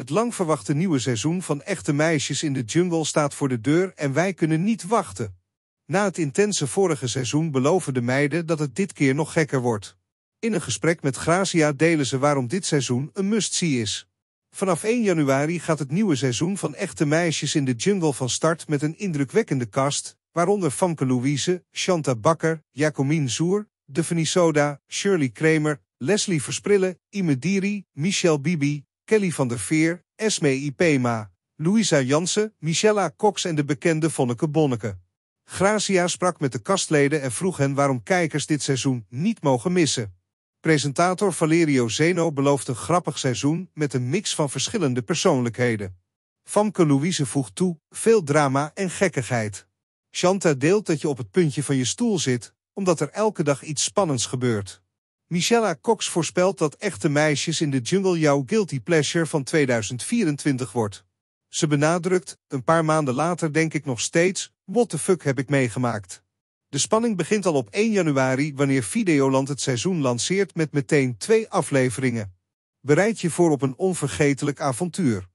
Het lang verwachte nieuwe seizoen van Echte Meisjes in de Jungle staat voor de deur en wij kunnen niet wachten. Na het intense vorige seizoen beloven de meiden dat het dit keer nog gekker wordt. In een gesprek met Gracia delen ze waarom dit seizoen een must-see is. Vanaf 1 januari gaat het nieuwe seizoen van Echte Meisjes in de Jungle van start met een indrukwekkende cast, waaronder Famke Louise, Chanta Bakker, Jacomine Zoer, Devenisoda, Soda, Shirley Kramer, Leslie Versprille, Ime Diri, Michelle Bibi, Kelly van der Veer, Esme Ipema, Louisa Jansen, Michella Cox en de bekende Vonneke Bonneke. Gracia sprak met de kastleden en vroeg hen waarom kijkers dit seizoen niet mogen missen. Presentator Valerio Zeno belooft een grappig seizoen met een mix van verschillende persoonlijkheden. Famke Louise voegt toe, veel drama en gekkigheid. Chanta deelt dat je op het puntje van je stoel zit, omdat er elke dag iets spannends gebeurt. Michella Cox voorspelt dat Echte Meisjes in de Jungle jouw guilty pleasure van 2024 wordt. Ze benadrukt, een paar maanden later denk ik nog steeds, what the fuck heb ik meegemaakt. De spanning begint al op 1 januari wanneer Videoland het seizoen lanceert met meteen twee afleveringen. Bereid je voor op een onvergetelijk avontuur.